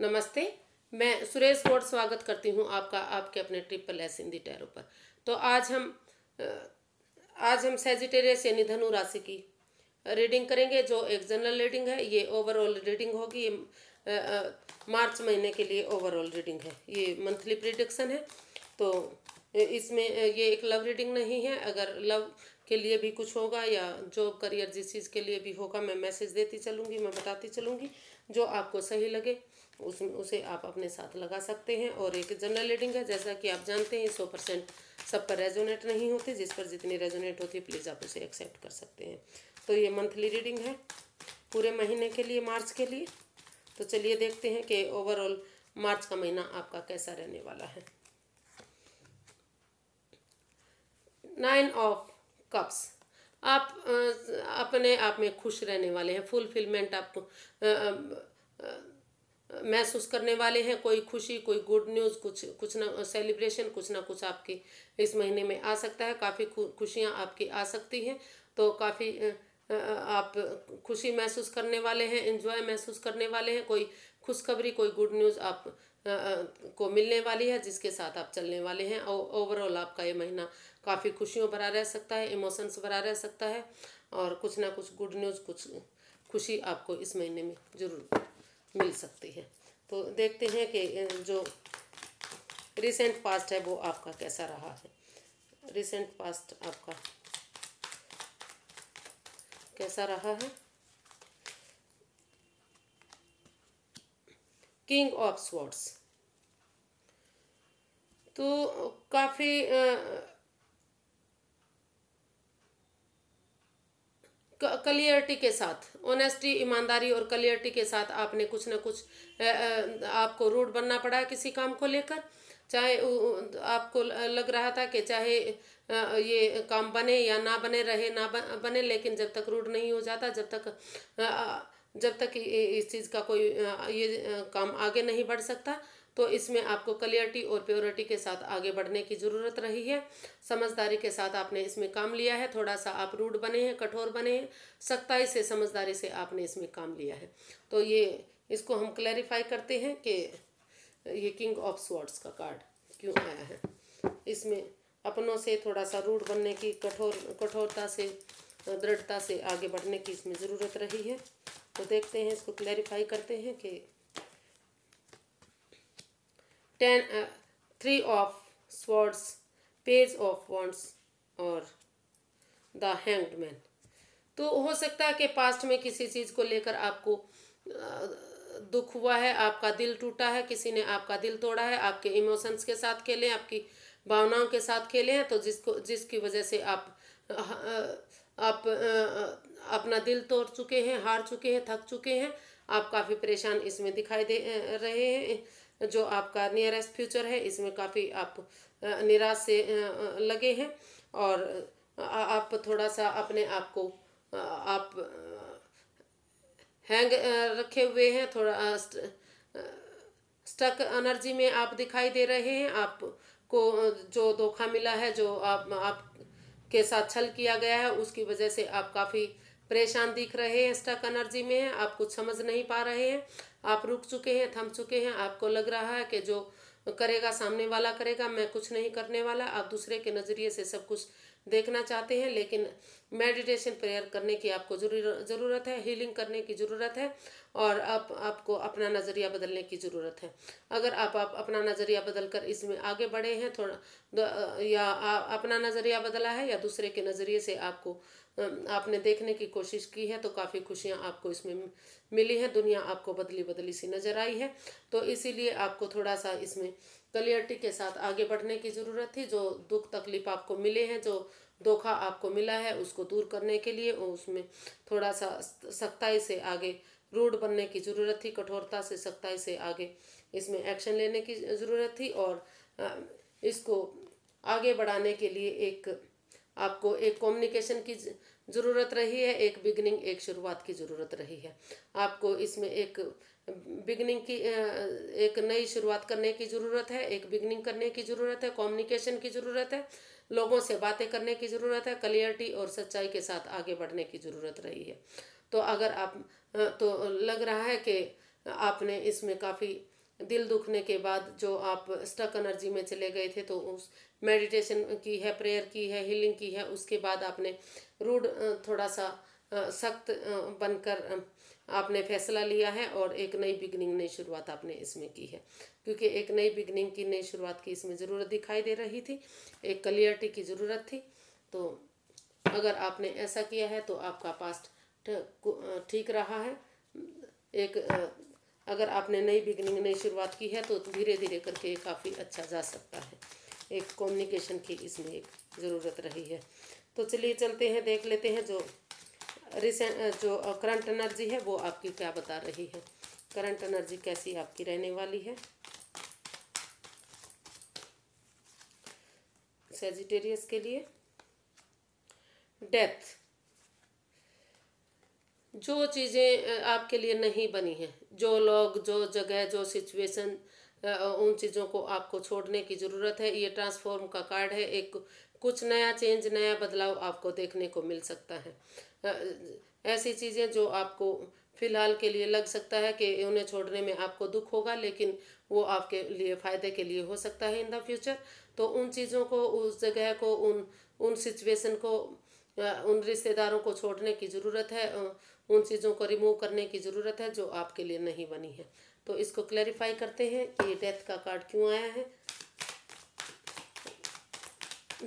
नमस्ते मैं सुरेश गौड़ स्वागत करती हूँ आपका आपके अपने ट्रिपल एस हिंदी टैरो पर तो आज हम आज हम सेजिटेरियस यानी धनु राशि की रीडिंग करेंगे जो एक जनरल रीडिंग है ये ओवरऑल रीडिंग होगी ये मार्च महीने के लिए ओवरऑल रीडिंग है ये मंथली प्रिडिक्शन है तो इसमें ये एक लव रीडिंग नहीं है अगर लव के लिए भी कुछ होगा या जॉब करियर जिस चीज़ के लिए भी होगा मैं मैसेज देती चलूँगी मैं बताती चलूँगी जो आपको सही लगे उस उसे आप अपने साथ लगा सकते हैं और एक जनरल रीडिंग है जैसा कि आप जानते हैं सौ परसेंट सब पर रेजोनेट नहीं होती जिस पर जितनी रेजोनेट होती है प्लीज़ आप उसे एक्सेप्ट कर सकते हैं तो ये मंथली रीडिंग है पूरे महीने के लिए मार्च के लिए तो चलिए देखते हैं कि ओवरऑल मार्च का महीना आपका कैसा रहने वाला है नाइन ऑफ कप्स आप अपने आप में खुश रहने वाले हैं फुलफिलमेंट आप महसूस करने वाले हैं कोई खुशी कोई गुड न्यूज़ कुछ कुछ ना सेलिब्रेशन कुछ ना कुछ आपके इस महीने में आ सकता है काफ़ी खुशियाँ आपकी आ सकती हैं तो काफ़ी आप खुशी महसूस करने वाले हैं एंजॉय महसूस करने वाले हैं कोई खुशखबरी कोई गुड न्यूज़ आप आ, को मिलने वाली है जिसके साथ आप चलने वाले हैं और ओवरऑल आपका ये महीना काफ़ी खुशियों भरा रह सकता है इमोशंस भरा रह सकता है और कुछ ना कुछ गुड न्यूज़ कुछ खुशी आपको इस महीने में जरूर मिल सकती है तो देखते हैं कि जो रिसेंट पास्ट है वो आपका कैसा रहा है रिसेंट पास्ट आपका कैसा रहा है किंग ऑफ स्वॉर्ड्स तो काफ़ी क्लियरिटी के साथ ऑनेस्टी ईमानदारी और क्लियरिटी के साथ आपने कुछ ना कुछ आपको रूट बनना पड़ा किसी काम को लेकर चाहे आपको लग रहा था कि चाहे ये काम बने या ना बने रहे ना बने लेकिन जब तक रूट नहीं हो जाता जब तक जब तक इस चीज़ का कोई ये काम आगे नहीं बढ़ सकता तो इसमें आपको क्लियरिटी और प्योरिटी के साथ आगे बढ़ने की ज़रूरत रही है समझदारी के साथ आपने इसमें काम लिया है थोड़ा सा आप रूढ़ बने हैं कठोर बने हैं सख्ताई से समझदारी से आपने इसमें काम लिया है तो ये इसको हम क्लैरिफाई करते हैं कि ये किंग ऑफ स्वर्ड्स का कार्ड क्यों आया है इसमें अपनों से थोड़ा सा रूढ़ बनने की कठोर कठोरता से दृढ़ता से आगे बढ़ने की इसमें ज़रूरत रही है तो देखते हैं इसको क्लैरिफाई करते हैं कि ten three of swords page of wands और द हैंग्ड मैन तो हो सकता है कि पास्ट में किसी चीज़ को लेकर आपको uh, दुख हुआ है आपका दिल टूटा है किसी ने आपका दिल तोड़ा है आपके इमोशंस के साथ खेले हैं आपकी भावनाओं के साथ खेले हैं तो जिसको जिसकी वजह से आप uh, आप uh, अपना दिल तोड़ चुके हैं हार चुके हैं थक चुके हैं आप काफ़ी परेशान इसमें दिखाई दे रहे हैं जो आपका नियरेस्ट फ्यूचर है इसमें काफ़ी आप निराश से लगे हैं और आप थोड़ा सा अपने आप को आप हैंग रखे हुए हैं थोड़ा स्टक एनर्जी में आप दिखाई दे रहे हैं आपको जो धोखा मिला है जो आप आपके साथ छल किया गया है उसकी वजह से आप काफ़ी परेशान दिख रहे हैं स्टक एनर्जी में हैं आप कुछ समझ नहीं पा रहे हैं आप रुक चुके हैं थम चुके हैं आपको लग रहा है कि जो करेगा सामने वाला करेगा मैं कुछ नहीं करने वाला आप दूसरे के नज़रिए से सब कुछ देखना चाहते हैं लेकिन मेडिटेशन प्रेयर करने की आपको ज़रूरत है हीलिंग करने की ज़रूरत है और आप आपको अपना नज़रिया बदलने की ज़रूरत है अगर आप आप अपना नज़रिया बदल कर इसमें आगे बढ़े हैं थोड़ा या आ, अपना नज़रिया बदला है या दूसरे के नज़रिए से आपको आपने देखने की कोशिश की है तो काफ़ी खुशियां आपको इसमें मिली हैं दुनिया आपको बदली बदली सी नज़र आई है तो इसीलिए आपको थोड़ा सा इसमें क्लियरिटी के साथ आगे बढ़ने की ज़रूरत थी जो दुख तकलीफ आपको मिले हैं जो धोखा आपको मिला है उसको दूर करने के लिए और उसमें थोड़ा सा सख्ताई से आगे रूड बनने की ज़रूरत थी कठोरता से सख्ताई से आगे इसमें एक्शन लेने की ज़रूरत थी और इसको आगे बढ़ाने के लिए एक आपको एक कम्युनिकेशन की ज़रूरत रही है एक बिगनिंग एक शुरुआत की ज़रूरत रही है आपको इसमें एक बिगनिंग की एक नई शुरुआत करने की ज़रूरत है एक बिगनिंग करने की ज़रूरत है कम्युनिकेशन की ज़रूरत है लोगों से बातें करने की ज़रूरत है क्लियरिटी और सच्चाई के साथ आगे बढ़ने की ज़रूरत रही है तो अगर आप तो लग रहा है कि आपने इसमें काफ़ी दिल दुखने के बाद जो आप स्टक एनर्जी में चले गए थे तो उस मेडिटेशन की है प्रेयर की है हीलिंग की है उसके बाद आपने रूड थोड़ा सा सख्त बनकर आपने फैसला लिया है और एक नई बिगनिंग नई शुरुआत आपने इसमें की है क्योंकि एक नई बिगनिंग की नई शुरुआत की इसमें ज़रूरत दिखाई दे रही थी एक क्लियरिटी की ज़रूरत थी तो अगर आपने ऐसा किया है तो आपका पास्ट ठीक रहा है एक अगर आपने नई बिगनिंग नई शुरुआत की है तो धीरे धीरे करके काफ़ी अच्छा जा सकता है एक कम्युनिकेशन की इसमें एक ज़रूरत रही है तो चलिए चलते हैं देख लेते हैं जो रिसेंट जो करंट एनर्जी है वो आपकी क्या बता रही है करंट एनर्जी कैसी आपकी रहने वाली है सेजिटेरियस के लिए डेथ जो चीज़ें आपके लिए नहीं बनी हैं जो लोग जो जगह जो सिचुएशन उन चीज़ों को आपको छोड़ने की ज़रूरत है ये ट्रांसफॉर्म का कार्ड है एक कुछ नया चेंज नया बदलाव आपको देखने को मिल सकता है ऐसी चीज़ें जो आपको फ़िलहाल के लिए लग सकता है कि उन्हें छोड़ने में आपको दुख होगा लेकिन वो आपके लिए फ़ायदे के लिए हो सकता है इन द फ्यूचर तो उन चीज़ों को उस जगह को उन उन सिचुएशन को उन रिश्तेदारों को छोड़ने की ज़रूरत है उन चीज़ों को रिमूव करने की ज़रूरत है जो आपके लिए नहीं बनी है तो इसको क्लैरिफाई करते हैं कि डेथ का कार्ड क्यों आया है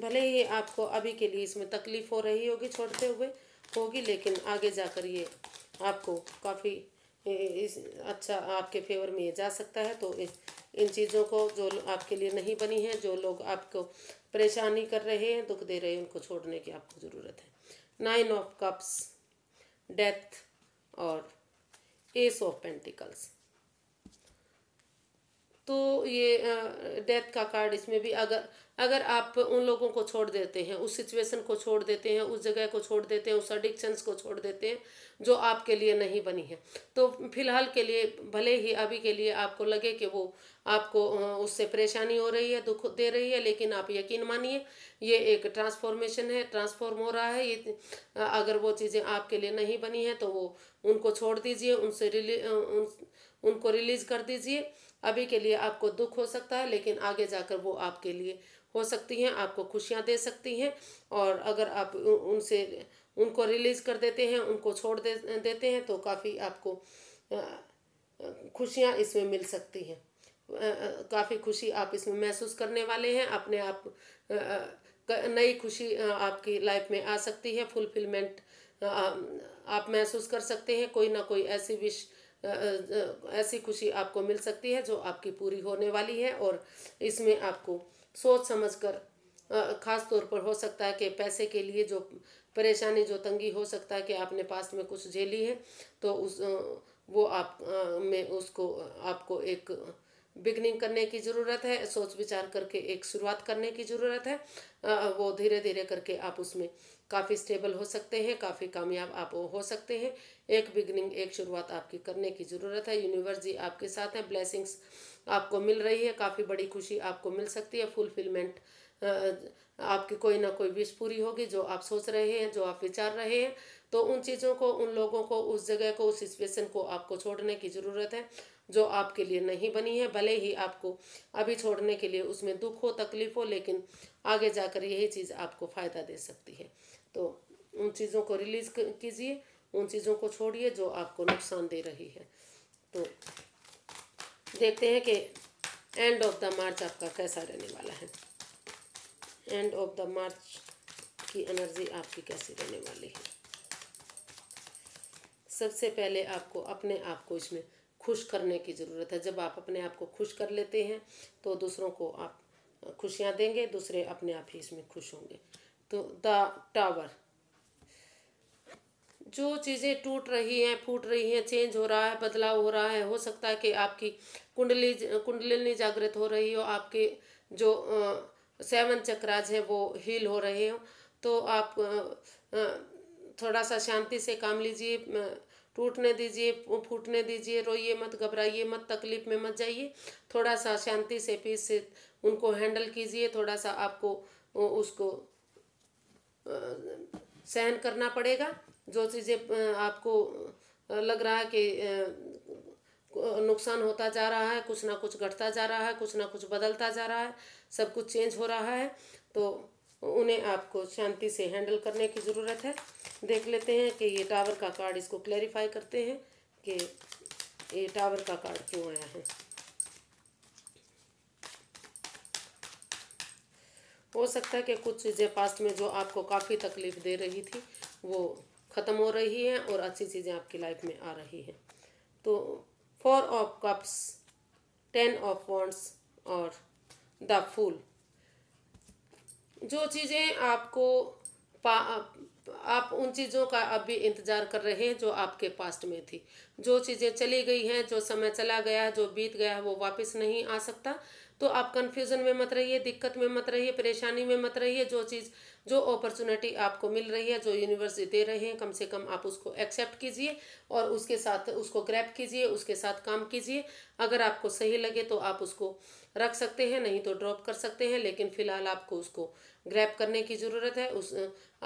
भले ही आपको अभी के लिए इसमें तकलीफ़ हो रही होगी छोड़ते हुए होगी लेकिन आगे जाकर ये आपको काफ़ी इस अच्छा आपके फेवर में ये जा सकता है तो इन चीज़ों को जो आपके लिए नहीं बनी है जो लोग आपको परेशानी कर रहे हैं दुख दे रहे हैं उनको छोड़ने की आपको ज़रूरत है नाइन ऑफ कप्स डेथ और एस ऑफ पेंटिकल्स तो ये डेथ का कार्ड इसमें भी अगर अगर आप उन लोगों को छोड़ देते हैं उस सिचुएशन को छोड़ देते हैं उस जगह को छोड़ देते हैं उस अडिक्शंस को छोड़ देते हैं जो आपके लिए नहीं बनी है तो फिलहाल के लिए भले ही अभी के लिए आपको लगे कि वो आपको उससे परेशानी हो रही है दुख दे रही है लेकिन आप यकीन मानिए ये एक ट्रांसफॉर्मेशन है ट्रांसफॉर्म हो रहा है ये अगर वो चीज़ें आपके लिए नहीं बनी हैं तो वो उनको छोड़ दीजिए उनसे रिली उन, उनको रिलीज़ कर दीजिए अभी के लिए आपको दुख हो सकता है लेकिन आगे जाकर वो आपके लिए हो सकती हैं आपको खुशियाँ दे सकती हैं और अगर आप उनसे उनको रिलीज़ कर देते हैं उनको छोड़ दे देते हैं तो काफ़ी आपको खुशियाँ इसमें मिल सकती हैं काफ़ी खुशी आप इसमें महसूस करने वाले हैं अपने आप नई खुशी आपकी लाइफ में आ सकती है फुलफिलमेंट आप महसूस कर सकते हैं कोई ना कोई ऐसी विश ऐसी खुशी आपको मिल सकती है जो आपकी पूरी होने वाली है और इसमें आपको सोच समझ कर ख़ास तौर पर हो सकता है कि पैसे के लिए जो परेशानी जो तंगी हो सकता है कि आपने पास में कुछ झेली है तो उस वो आप में उसको आपको एक बिगनिंग करने की ज़रूरत है सोच विचार करके एक शुरुआत करने की ज़रूरत है वो धीरे धीरे करके आप उसमें काफ़ी स्टेबल हो सकते हैं काफ़ी कामयाब आप हो सकते हैं एक बिगनिंग एक शुरुआत आपकी करने की ज़रूरत है यूनिवर्स जी आपके साथ है ब्लेसिंग्स आपको मिल रही है काफ़ी बड़ी खुशी आपको मिल सकती है फुलफिलमेंट आपकी कोई ना कोई विश पूरी होगी जो आप सोच रहे हैं जो आप विचार रहे हैं तो उन चीज़ों को उन लोगों को उस जगह को उस सिचुएशन को आपको छोड़ने की ज़रूरत है जो आपके लिए नहीं बनी है भले ही आपको अभी छोड़ने के लिए उसमें दुख हो तकलीफ हो लेकिन आगे जाकर यही चीज़ आपको फ़ायदा दे सकती है तो उन चीज़ों को रिलीज़ कीजिए उन चीज़ों को छोड़िए जो आपको नुकसान दे रही है तो देखते हैं कि एंड ऑफ द मार्च आपका कैसा रहने वाला है एंड ऑफ द मार्च की एनर्जी आपकी कैसी रहने वाली है सबसे पहले आपको अपने आप को इसमें खुश करने की ज़रूरत है जब आप अपने आप को खुश कर लेते हैं तो दूसरों को आप खुशियाँ देंगे दूसरे अपने आप ही इसमें खुश होंगे तो द टावर जो चीज़ें टूट रही हैं फूट रही हैं चेंज हो रहा है बदलाव हो रहा है हो सकता है कि आपकी कुंडली कुंडलिनी जागृत हो रही हो आपके जो सेवन चक्राज हैं वो हील हो रहे हो तो आप थोड़ा सा शांति से काम लीजिए टूटने दीजिए फूटने दीजिए रोइए मत घबराइए मत तकलीफ में मत जाइए थोड़ा सा शांति से पीस से उनको हैंडल कीजिए थोड़ा सा आपको उसको सहन करना पड़ेगा जो चीज़ें आपको लग रहा है कि नुकसान होता जा रहा है कुछ ना कुछ घटता जा रहा है कुछ ना कुछ बदलता जा रहा है सब कुछ चेंज हो रहा है तो उन्हें आपको शांति से हैंडल करने की ज़रूरत है देख लेते हैं कि ये टावर का कार्ड इसको क्लैरिफाई करते हैं कि ये टावर का कार्ड क्यों आया है हो सकता है कि कुछ चीज़ें पास्ट में जो आपको काफ़ी तकलीफ़ दे रही थी वो ख़त्म हो रही हैं और अच्छी चीज़ें आपकी लाइफ में आ रही हैं तो four of cups ten of wands और द फूल जो चीज़ें आपको आप उन चीज़ों का अब भी इंतज़ार कर रहे हैं जो आपके पास्ट में थी जो चीज़ें चली गई हैं जो समय चला गया है जो बीत गया है वो वापस नहीं आ सकता तो आप कन्फ्यूज़न में मत रहिए दिक्कत में मत रहिए परेशानी में मत रहिए जो चीज़ जो अपॉर्चुनिटी आपको मिल रही है जो यूनिवर्स दे रहे हैं कम से कम आप उसको एक्सेप्ट कीजिए और उसके साथ उसको ग्रैप कीजिए उसके साथ काम कीजिए अगर आपको सही लगे तो आप उसको रख सकते हैं नहीं तो ड्रॉप कर सकते हैं लेकिन फ़िलहाल आपको उसको ग्रैप करने की ज़रूरत है उस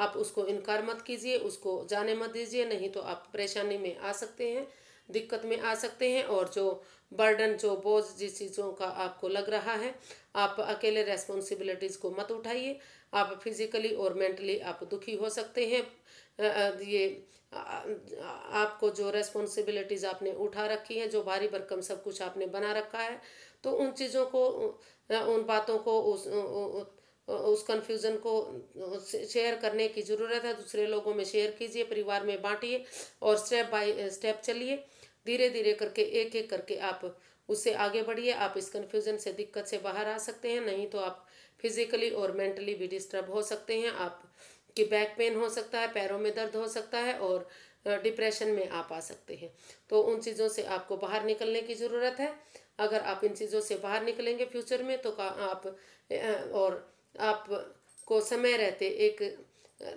आप उसको इनकार मत कीजिए उसको जाने मत दीजिए नहीं तो आप परेशानी में आ सकते हैं दिक्कत में आ सकते हैं और जो बर्डन जो बोझ जिस चीज़ों का आपको लग रहा है आप अकेले रेस्पॉन्सिबिलिटीज़ को मत उठाइए आप फिज़िकली और मेंटली आप दुखी हो सकते हैं ये आपको जो रेस्पॉन्सिबिलिटीज़ आपने उठा रखी हैं जो भारी भरकम सब कुछ आपने बना रखा है तो उन चीज़ों को उन बातों को उस उस कन्फ्यूज़न को शेयर करने की ज़रूरत है दूसरे लोगों में शेयर कीजिए परिवार में बांटिए और स्टेप बाय स्टेप चलिए धीरे धीरे करके एक एक करके आप उससे आगे बढ़िए आप इस कन्फ्यूज़न से दिक्कत से बाहर आ सकते हैं नहीं तो आप फिजिकली और मेंटली भी डिस्टर्ब हो सकते हैं आप कि बैक पेन हो सकता है पैरों में दर्द हो सकता है और डिप्रेशन में आप आ सकते हैं तो उन चीज़ों से आपको बाहर निकलने की ज़रूरत है अगर आप इन चीज़ों से बाहर निकलेंगे फ्यूचर में तो आप और आप को समय रहते एक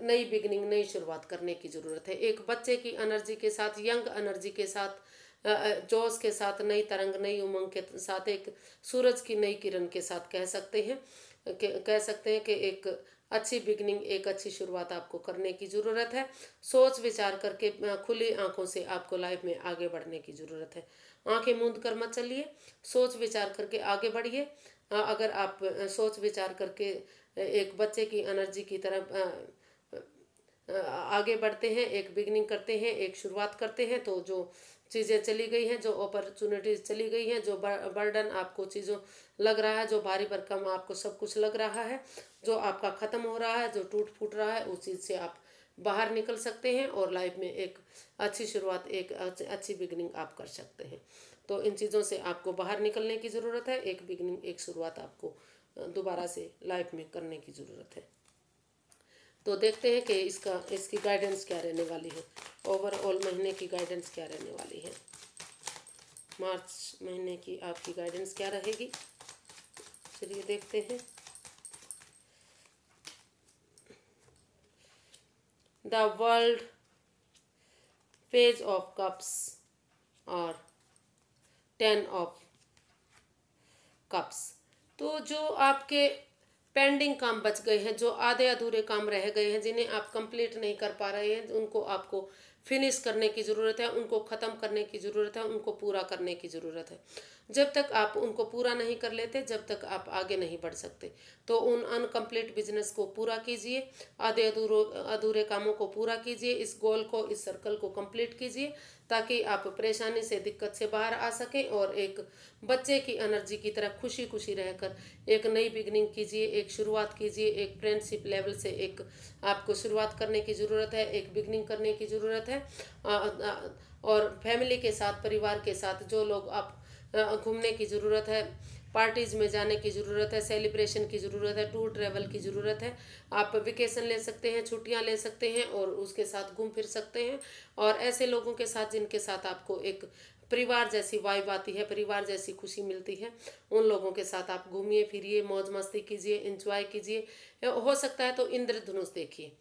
नई बिगनिंग नई शुरुआत करने की ज़रूरत है एक बच्चे की एनर्जी के साथ यंग एनर्जी के साथ जोश के साथ नई तरंग नई उमंग के साथ एक सूरज की नई किरण के साथ कह सकते हैं कह सकते हैं कि एक अच्छी बिगनिंग एक अच्छी शुरुआत आपको करने की ज़रूरत है सोच विचार करके खुली आंखों से आपको लाइफ में आगे बढ़ने की ज़रूरत है आंखें मूंद कर मत चलिए सोच विचार करके आगे बढ़िए हाँ, अगर आप सोच विचार करके एक बच्चे की एनर्जी की तरफ आगे बढ़ते हैं एक बिगनिंग करते हैं एक शुरुआत करते हैं तो जो चीज़ें चली गई हैं जो अपॉर्चुनिटीज़ चली गई हैं जो बर्डन आपको चीज़ों लग रहा है जो भारी भरकम आपको सब कुछ लग रहा है जो आपका ख़त्म हो रहा है जो टूट फूट रहा है उस चीज़ से आप बाहर निकल सकते हैं और लाइफ में एक अच्छी शुरुआत एक अच्छी बिगनिंग आप कर सकते हैं तो इन चीज़ों से आपको बाहर निकलने की ज़रूरत है एक बिगनिंग एक शुरुआत आपको दोबारा से लाइफ में करने की ज़रूरत है तो देखते हैं कि इसका इसकी गाइडेंस क्या रहने वाली है ओवरऑल महीने की गाइडेंस क्या रहने वाली है मार्च महीने की आपकी गाइडेंस क्या रहेगी चलिए देखते हैं the world page of cups और टेन ऑफ कप्स तो जो आपके पेंडिंग काम बच गए हैं जो आधे अधूरे काम रह गए हैं जिन्हें आप कंप्लीट नहीं कर पा रहे हैं उनको आपको फिनिश करने की ज़रूरत है उनको ख़त्म करने की ज़रूरत है उनको पूरा करने की ज़रूरत है जब तक आप उनको पूरा नहीं कर लेते जब तक आप आगे नहीं बढ़ सकते तो उन अनकम्प्लीट बिजनेस को पूरा कीजिए आधे अधूरों अधूरे कामों को पूरा कीजिए इस गोल को इस सर्कल को कंप्लीट कीजिए ताकि आप परेशानी से दिक्कत से बाहर आ सकें और एक बच्चे की एनर्जी की तरह खुशी खुशी रहकर एक नई बिगनिंग कीजिए एक शुरुआत कीजिए एक फ्रेंडशिप लेवल से एक आपको शुरुआत करने की ज़रूरत है एक बिगनिंग करने की ज़रूरत है और फैमिली के साथ परिवार के साथ जो लोग आप घूमने की ज़रूरत है पार्टीज़ में जाने की ज़रूरत है सेलिब्रेशन की ज़रूरत है टूर ट्रैवल की ज़रूरत है आप वेकेशन ले सकते हैं छुट्टियां ले सकते हैं और उसके साथ घूम फिर सकते हैं और ऐसे लोगों के साथ जिनके साथ आपको एक परिवार जैसी वाइब आती है परिवार जैसी खुशी मिलती है उन लोगों के साथ आप घूमिए फिरिए मौज मस्ती कीजिए इंजॉय कीजिए हो सकता है तो इंद्रधनुष देखिए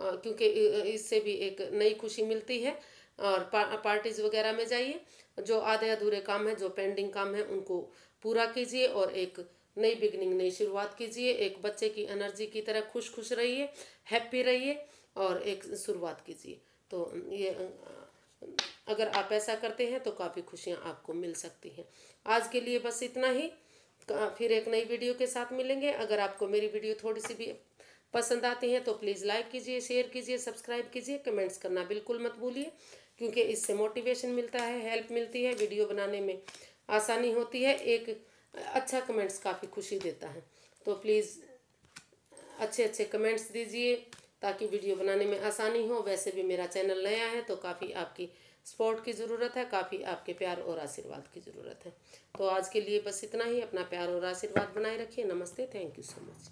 क्योंकि इससे भी एक नई खुशी मिलती है और पा, पार्टीज वगैरह में जाइए जो आधे अधूरे काम हैं जो पेंडिंग काम है उनको पूरा कीजिए और एक नई बिगनिंग नई शुरुआत कीजिए एक बच्चे की एनर्जी की तरह खुश खुश रहिए हैप्पी रहिए और एक शुरुआत कीजिए तो ये अगर आप ऐसा करते हैं तो काफ़ी खुशियाँ आपको मिल सकती हैं आज के लिए बस इतना ही फिर एक नई वीडियो के साथ मिलेंगे अगर आपको मेरी वीडियो थोड़ी सी भी पसंद आती है तो प्लीज़ लाइक कीजिए शेयर कीजिए सब्सक्राइब कीजिए कमेंट्स करना बिल्कुल मत भूलिए क्योंकि इससे मोटिवेशन मिलता है हेल्प मिलती है वीडियो बनाने में आसानी होती है एक अच्छा कमेंट्स काफ़ी खुशी देता है तो प्लीज़ अच्छे अच्छे कमेंट्स दीजिए ताकि वीडियो बनाने में आसानी हो वैसे भी मेरा चैनल नया है तो काफ़ी आपकी सपोर्ट की ज़रूरत है काफ़ी आपके प्यार और आशीर्वाद की ज़रूरत है तो आज के लिए बस इतना ही अपना प्यार और आशीर्वाद बनाए रखिए नमस्ते थैंक यू सो मच